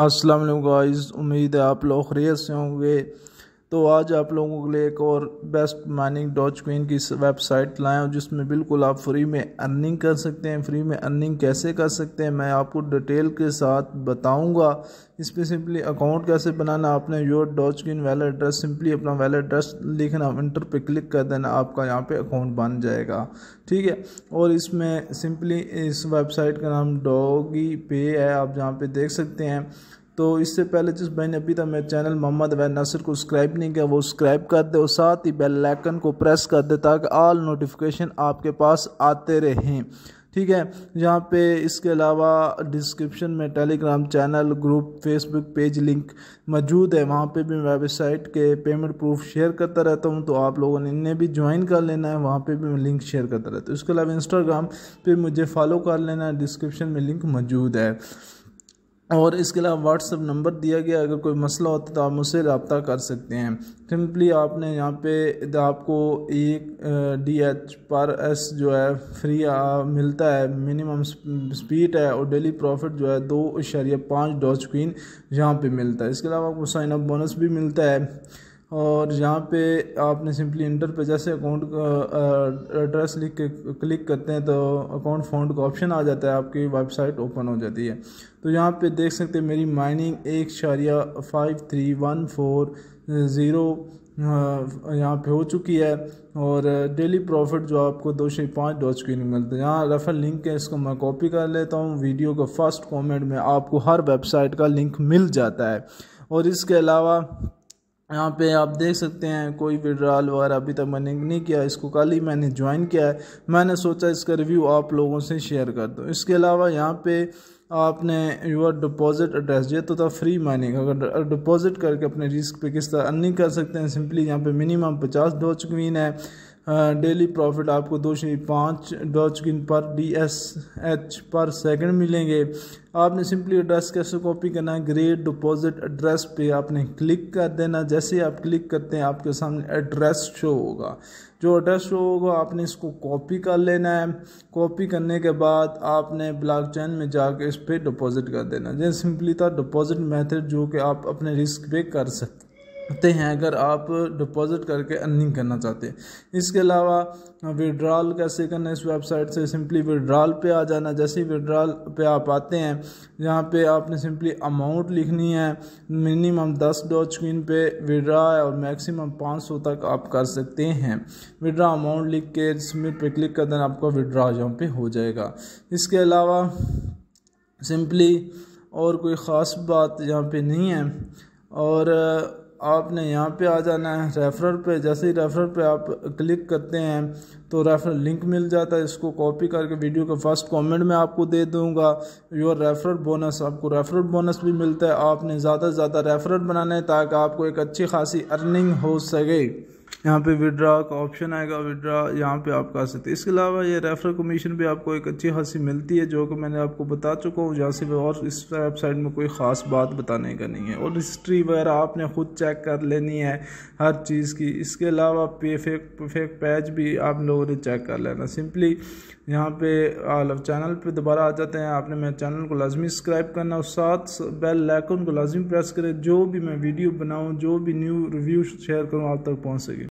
Aslam guys उम्मीद है आप लोग खैरियत से होंगे तो आज आप लोगों के लिए एक और बेस्ट माइनिंग डॉच क्वीन की वेबसाइट लाए जिसमें बिल्कुल आप फ्री में अर्निंग कर सकते हैं फ्री में अर्निंग कैसे कर सकते हैं मैं आपको डिटेल के साथ बताऊंगा इस पर सिंपली अकाउंट कैसे बनाना आपने your doge coin wallet address simply अपना वैलेट एड्रेस लिखना इंटर पर क्लिक कर देना आपका यहाँ पर अकाउंट बन जाएगा ठीक है और इसमें सिंपली इस वेबसाइट का नाम डॉगी पे है आप जहाँ पर देख सकते हैं तो इससे पहले जिस भाई ने अभी तक मेरे चैनल मोहम्मद वैन नासिर को सब्सक्राइब नहीं किया वो सब्सक्राइब कर दे और साथ ही बेल आइकन को प्रेस कर दे ताकि आल नोटिफिकेशन आपके पास आते रहें ठीक है यहाँ पे इसके अलावा डिस्क्रिप्शन में Telegram channel group Facebook page link मौजूद है वहाँ पे भी मैं वेबसाइट के पेमेंट प्रूफ शेयर करता रहता हूँ तो आप लोगों ने इन्हें भी ज्वाइन कर लेना है वहाँ पे भी मैं लिंक शेयर करता रहता हूँ इसके अलावा इंस्टाग्राम पे मुझे फॉलो कर लेना है डिस्क्रिप्शन में लिंक मौजूद है और इसके अलावा व्हाट्सअप नंबर दिया गया अगर कोई मसला होता है तो आप मुझसे रबता कर सकते हैं सिंपली आपने यहाँ पे आपको एक डी एच पर एस जो है फ्री आ, मिलता है मिनिमम स्पीड है और डेली प्रॉफिट जो है दो इशारिया पाँच डॉच क्वीन यहाँ पर मिलता है इसके अलावा आपको साइन अप बोनस भी मिलता है और यहाँ पे आपने सिंपली इंटर पे जैसे अकाउंट एड्रेस लिख के क्लिक करते हैं तो अकाउंट फाउंड का ऑप्शन आ जाता है आपकी वेबसाइट ओपन हो जाती है तो यहाँ पे देख सकते हैं मेरी माइनिंग एक शारिया five three one four zero यहाँ पे हो चुकी है और डेली प्रॉफिट जो आपको दो से पाँच डॉच की मिलता है यहाँ रेफर लिंक है इसको मैं कॉपी कर लेता हूँ वीडियो का फर्स्ट कमेंट में आपको हर वेबसाइट का लिंक मिल जाता है और इसके अलावा यहाँ पे आप देख सकते हैं कोई विड्राल वगैरह अभी तक मैंने नहीं किया इसको कल ही मैंने ज्वाइन किया है मैंने सोचा इसका रिव्यू आप लोगों से शेयर कर दूँ इसके अलावा यहाँ पे आपने यूर डिपॉजिट एड्रेस ये तो था फ्री माइनिंग अगर डिपॉजिट करके अपने रिस्क पे किस तरह अर्निंग कर सकते हैं सिंपली यहाँ पे मिनिमम पचास डॉच क्वीन है डेली हाँ, प्रॉफिट आपको दो शनी पाँच डॉचकिन पर डी एस एच पर सेकंड मिलेंगे आपने सिंपली एड्रेस कैसे कॉपी करना है ग्रेट डिपॉजिट एड्रेस पे आपने क्लिक कर देना जैसे आप क्लिक करते हैं आपके सामने एड्रेस शो होगा जो एड्रेस शो होगा आपने इसको कॉपी कर लेना है कॉपी करने के बाद आपने चैन में कर इस पर डिपॉजिट कर देना जैसे सिंपली था डिपॉजिट मैथड जो कि आप अपने रिस्क पे कर सकते ते हैं अगर आप डिपॉजिट करके अर्निंग करना चाहते हैं इसके अलावा विड्रॉल कैसे करना है इस वेबसाइट से सिंपली विड्रॉल पे आ जाना जैसे ही विड्रॉल पे आप आते हैं यहाँ पे आपने सिंपली अमाउंट लिखनी है मिनिमम दस डॉच क्वीन पे विड्रा है और मैक्सिमम पाँच सौ तक आप कर सकते हैं विड्रा अमाउंट लिख के सबमिट पे क्लिक कर देना आपका विड्रा यहाँ पे हो जाएगा इसके अलावा सिंपली और कोई ख़ास बात यहाँ पे नहीं है और आपने यहाँ पे आ जाना है रेफरल पे जैसे ही रेफरल पे आप क्लिक करते हैं तो रेफरल लिंक मिल जाता है इसको कॉपी करके वीडियो के फर्स्ट कमेंट में आपको दे दूंगा योर रेफरल बोनस आपको रेफरल बोनस भी मिलता है आपने ज़्यादा से ज़्यादा रेफरल बनाना है ताकि आपको एक अच्छी खासी अर्निंग हो सके यहाँ पे विड्रा का ऑप्शन आएगा विड्रा यहाँ पे आप कर सकते हैं इसके अलावा ये रेफरल कमीशन भी आपको एक अच्छी खासी मिलती है जो कि मैंने आपको बता चुका हूँ जहाँ से और इस वेबसाइट में कोई ख़ास बात बताने का नहीं है और हिस्ट्री वगैरह आपने ख़ुद चेक कर लेनी है हर चीज़ की इसके अलावा पे फेक फेक भी आप लोग स्टोरेज चेक कर लेना सिंपली यहाँ पे आल चैनल पे दोबारा आ जाते हैं आपने मेरे चैनल को लाजमी सब्सक्राइब करना और साथ बेल लाइकन को लाजमी प्रेस करें जो भी मैं वीडियो बनाऊँ जो भी न्यू रिव्यू शेयर करूँ आप तक पहुँच सके